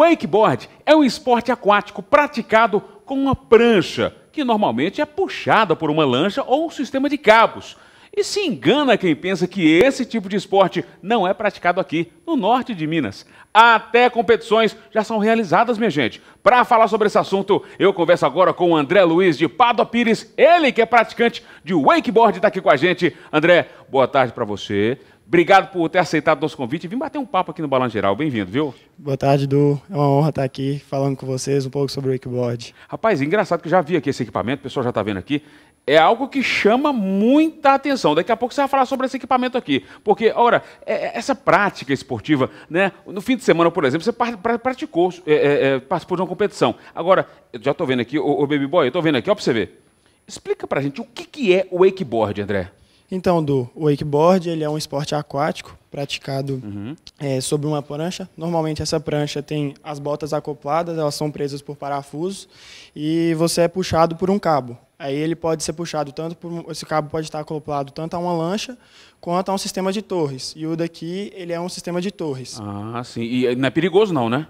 wakeboard é um esporte aquático praticado com uma prancha, que normalmente é puxada por uma lancha ou um sistema de cabos. E se engana quem pensa que esse tipo de esporte não é praticado aqui, no norte de Minas. Até competições já são realizadas, minha gente. Para falar sobre esse assunto, eu converso agora com o André Luiz de Pado Pires, ele que é praticante de wakeboard, está aqui com a gente. André, boa tarde para você. Obrigado por ter aceitado nosso convite e vim bater um papo aqui no Balanço Geral. Bem-vindo, viu? Boa tarde, Du. É uma honra estar aqui falando com vocês um pouco sobre o wakeboard. Rapaz, é engraçado que eu já vi aqui esse equipamento, o pessoal já está vendo aqui. É algo que chama muita atenção. Daqui a pouco você vai falar sobre esse equipamento aqui. Porque, ora, é, é essa prática esportiva, né? No fim de semana, por exemplo, você praticou, é, é, é, participou de uma competição. Agora, eu já estou vendo aqui, o, Baby Boy, eu estou vendo aqui, ó, para você ver. Explica para a gente o que, que é o wakeboard, André. Então, do wakeboard, ele é um esporte aquático praticado uhum. é, sobre uma prancha. Normalmente essa prancha tem as botas acopladas, elas são presas por parafusos e você é puxado por um cabo. Aí ele pode ser puxado tanto por esse cabo pode estar acoplado tanto a uma lancha quanto a um sistema de torres. E o daqui ele é um sistema de torres. Ah, sim. E não é perigoso não, né?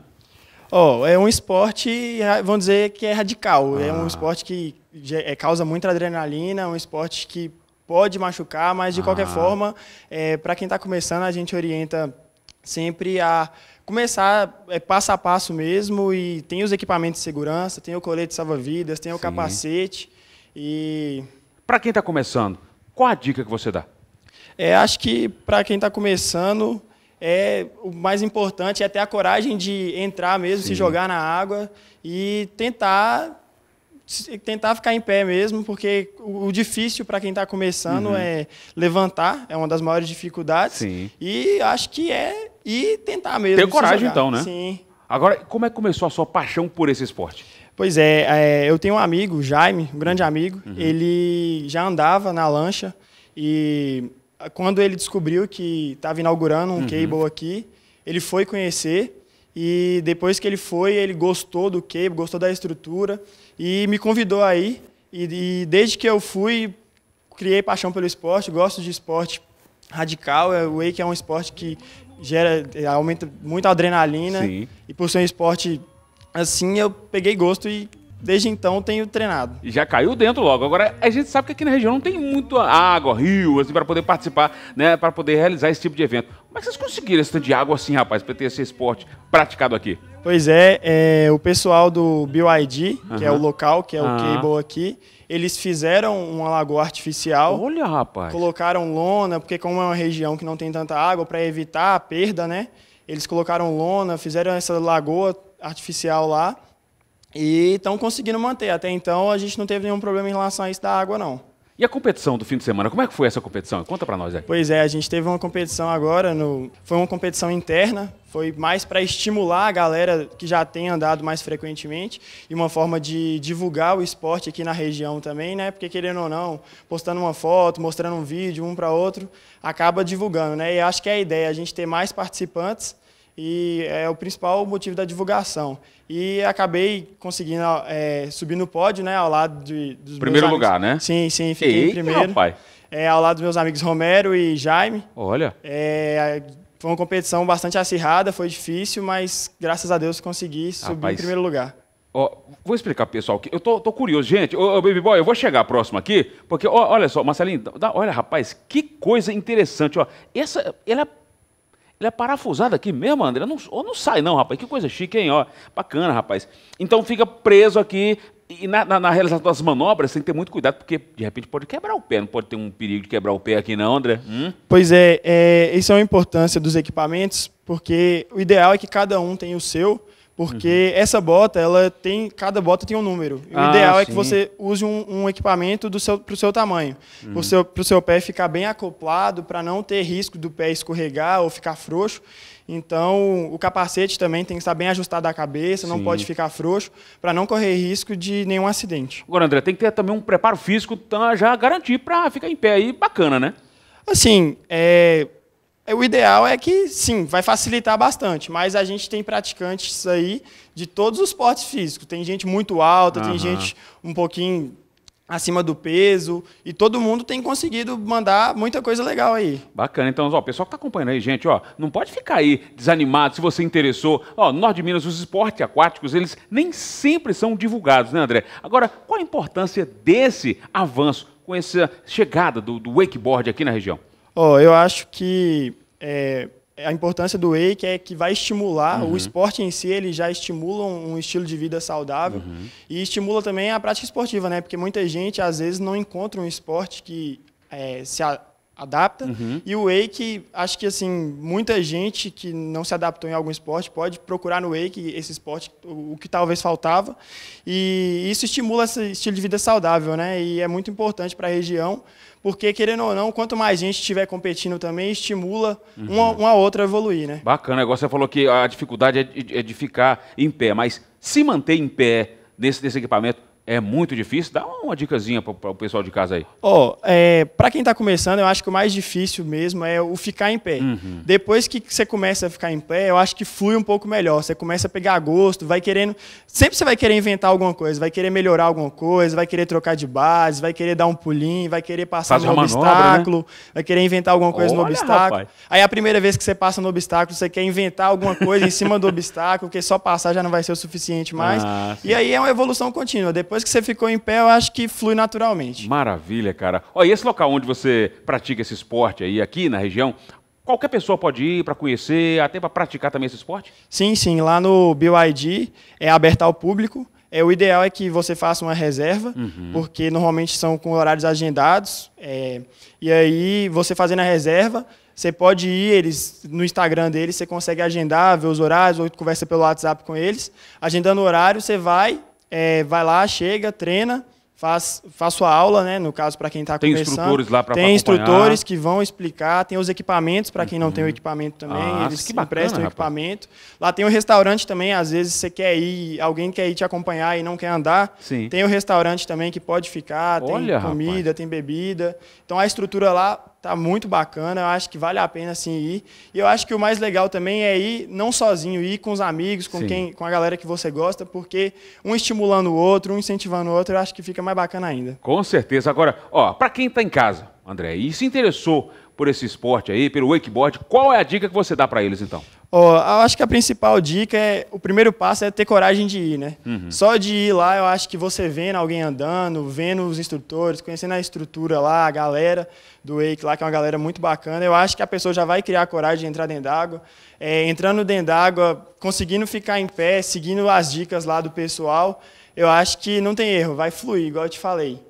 Ó, oh, é um esporte, vamos dizer que é radical. Ah. É um ah. esporte que é, causa muita adrenalina, é um esporte que pode machucar, mas de ah. qualquer forma, é, para quem está começando, a gente orienta sempre a começar é, passo a passo mesmo e tem os equipamentos de segurança, tem o colete salva-vidas, tem o Sim. capacete e... Para quem está começando, qual a dica que você dá? É, acho que para quem está começando, é o mais importante é ter a coragem de entrar mesmo, Sim. se jogar na água e tentar tentar ficar em pé mesmo, porque o difícil para quem está começando uhum. é levantar, é uma das maiores dificuldades. Sim. E acho que é e tentar mesmo. Ter coragem jogar. então, né? Sim. Agora, como é que começou a sua paixão por esse esporte? Pois é, é eu tenho um amigo, Jaime, um grande uhum. amigo, uhum. ele já andava na lancha e quando ele descobriu que estava inaugurando um uhum. cable aqui, ele foi conhecer e depois que ele foi, ele gostou do cable, gostou da estrutura e me convidou aí. E, e desde que eu fui, criei paixão pelo esporte, gosto de esporte radical. É, o wake é um esporte que gera, aumenta muita adrenalina. Sim. E por ser um esporte assim, eu peguei gosto e desde então tenho treinado. E já caiu dentro logo. Agora, a gente sabe que aqui na região não tem muito água, rio, assim, para poder participar, né, para poder realizar esse tipo de evento. Mas é vocês conseguiram esse tanto de água assim, rapaz, para ter esse esporte praticado aqui? Pois é, é o pessoal do BioID, que é o local, que é o cable aqui, eles fizeram uma lagoa artificial. Olha, rapaz. Colocaram lona, porque como é uma região que não tem tanta água, para evitar a perda, né? Eles colocaram lona, fizeram essa lagoa artificial lá e estão conseguindo manter. Até então a gente não teve nenhum problema em relação a isso da água, não. E a competição do fim de semana, como é que foi essa competição? Conta para nós aí. Pois é, a gente teve uma competição agora, no... foi uma competição interna, foi mais para estimular a galera que já tem andado mais frequentemente e uma forma de divulgar o esporte aqui na região também, né? Porque querendo ou não, postando uma foto, mostrando um vídeo, um para outro, acaba divulgando, né? E acho que é a ideia a gente ter mais participantes e é o principal motivo da divulgação. E acabei conseguindo é, subir no pódio, né, ao lado de, dos Primeiro lugar, né? Sim, sim, fiquei Eita, primeiro. Rapaz. É, ao lado dos meus amigos Romero e Jaime. Olha. É, foi uma competição bastante acirrada, foi difícil, mas graças a Deus consegui subir rapaz. em primeiro lugar. vou explicar pessoal que eu tô, tô curioso, gente. Ô, ô, Baby Boy, eu vou chegar próximo aqui, porque olha só, Marcelinho, olha rapaz, que coisa interessante, ó. Essa, ela é ele é parafusado aqui mesmo, André? Não, ou não sai, não, rapaz. Que coisa chique, hein? Ó, bacana, rapaz. Então fica preso aqui. E na, na, na realização das manobras tem que ter muito cuidado, porque de repente pode quebrar o pé. Não pode ter um perigo de quebrar o pé aqui, não, André? Hum? Pois é, é, isso é a importância dos equipamentos, porque o ideal é que cada um tenha o seu. Porque uhum. essa bota, ela tem. Cada bota tem um número. Ah, o ideal sim. é que você use um, um equipamento do seu, pro seu tamanho. Uhum. Para o seu, seu pé ficar bem acoplado, para não ter risco do pé escorregar ou ficar frouxo. Então, o capacete também tem que estar bem ajustado à cabeça, sim. não pode ficar frouxo, para não correr risco de nenhum acidente. Agora, André, tem que ter também um preparo físico já garantir para ficar em pé aí bacana, né? Assim, é é, o ideal é que, sim, vai facilitar bastante, mas a gente tem praticantes aí de todos os portes físicos. Tem gente muito alta, uhum. tem gente um pouquinho acima do peso, e todo mundo tem conseguido mandar muita coisa legal aí. Bacana, então, ó, o pessoal que está acompanhando aí, gente, ó, não pode ficar aí desanimado se você interessou. Ó, Norte de Minas, os esportes aquáticos, eles nem sempre são divulgados, né, André? Agora, qual a importância desse avanço com essa chegada do, do wakeboard aqui na região? Oh, eu acho que é, a importância do whey que é que vai estimular uhum. o esporte em si ele já estimula um, estilo de vida saudável uhum. e estimula também a prática esportiva né porque muita gente às vezes não encontra um esporte que é, se a, adapta. Uhum. E o Wake, acho que assim, muita gente que não se adaptou em algum esporte pode procurar no Wake esse esporte, o que talvez faltava. E isso estimula esse estilo de vida saudável, né? E é muito importante para a região, porque querendo ou não, quanto mais gente estiver competindo também, estimula uhum. uma, uma outra a evoluir, né? Bacana, agora você falou que a dificuldade é de, é de ficar em pé, mas se manter em pé nesse, nesse equipamento, é muito difícil? Dá uma dicasinha para o pessoal de casa aí. Ó, oh, é, para quem está começando, eu acho que o mais difícil mesmo é o ficar em pé. Uhum. Depois que você começa a ficar em pé, eu acho que flui um pouco melhor. Você começa a pegar gosto, vai querendo. Sempre você vai querer inventar alguma coisa, vai querer melhorar alguma coisa, vai querer trocar de base, vai querer dar um pulinho, vai querer passar Faz no obstáculo, manobra, né? vai querer inventar alguma coisa Olha, no obstáculo. Rapaz. Aí a primeira vez que você passa no obstáculo, você quer inventar alguma coisa em cima do obstáculo, porque só passar já não vai ser o suficiente mais. Ah, e aí é uma evolução contínua. Depois depois que você ficou em pé, eu acho que flui naturalmente. Maravilha, cara. Olha, e esse local onde você pratica esse esporte aí, aqui na região, qualquer pessoa pode ir para conhecer, até ah, para praticar também esse esporte? Sim, sim. Lá no BYD é aberto ao público. É, o ideal é que você faça uma reserva, uhum. porque normalmente são com horários agendados. É, e aí, você fazendo a reserva, você pode ir, eles no Instagram deles, você consegue agendar, ver os horários, ou conversa pelo WhatsApp com eles. Agendando o horário, você vai, é, vai lá, chega, treina, faz, faz sua aula, né? No caso, para quem está começando. Tem instrutores lá para Tem instrutores que vão explicar, tem os equipamentos para quem uhum. não tem o uhum. equipamento também, ah, eles que bacana, emprestam rapaz. o equipamento. Lá tem o um restaurante também, às vezes você quer ir, alguém quer ir te acompanhar e não quer andar. Sim. Tem o um restaurante também que pode ficar, Olha, tem comida, rapaz. tem bebida. Então a estrutura lá Tá muito bacana, eu acho que vale a pena assim ir. E eu acho que o mais legal também é ir não sozinho, ir com os amigos, com Sim. quem, com a galera que você gosta, porque um estimulando o outro, um incentivando o outro, eu acho que fica mais bacana ainda. Com certeza. Agora, ó, para quem tá em casa, André, e se interessou por esse esporte aí, pelo wakeboard, qual é a dica que você dá para eles então? Oh, eu acho que a principal dica é o primeiro passo é ter coragem de ir, né? Uhum. Só de ir lá, eu acho que você vendo alguém andando, vendo os instrutores, conhecendo a estrutura lá, a galera do Wake lá, que é uma galera muito bacana, eu acho que a pessoa já vai criar coragem de entrar dentro d'água. É, entrando dentro d'água, conseguindo ficar em pé, seguindo as dicas lá do pessoal, eu acho que não tem erro, vai fluir, igual eu te falei.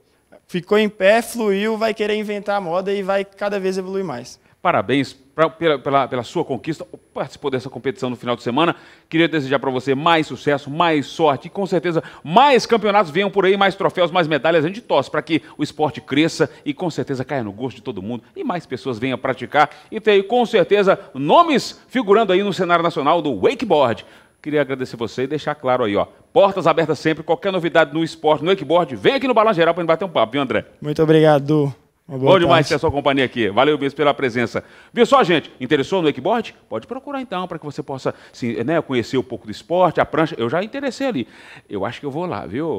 Ficou em pé, fluiu, vai querer inventar a moda e vai cada vez evoluir mais. Parabéns pra, pela, pela, pela, sua conquista. Participou dessa competição no final de semana. Queria desejar para você mais sucesso, mais sorte e com certeza mais campeonatos venham por aí, mais troféus, mais medalhas. A gente torce para que o esporte cresça e com certeza caia no gosto de todo mundo e mais pessoas venham praticar e ter aí com certeza nomes figurando aí no cenário nacional do wakeboard. Queria agradecer você e deixar claro aí, ó. Portas abertas sempre, qualquer novidade no esporte, no wakeboard, vem aqui no Balão Geral para gente bater um papo, viu, André? Muito obrigado. Bom demais ter a sua companhia aqui. Valeu mesmo pela presença. Viu só, gente? Interessou no wakeboard? Pode procurar então, para que você possa assim, né, conhecer um pouco do esporte, a prancha. Eu já interessei ali. Eu acho que eu vou lá, viu?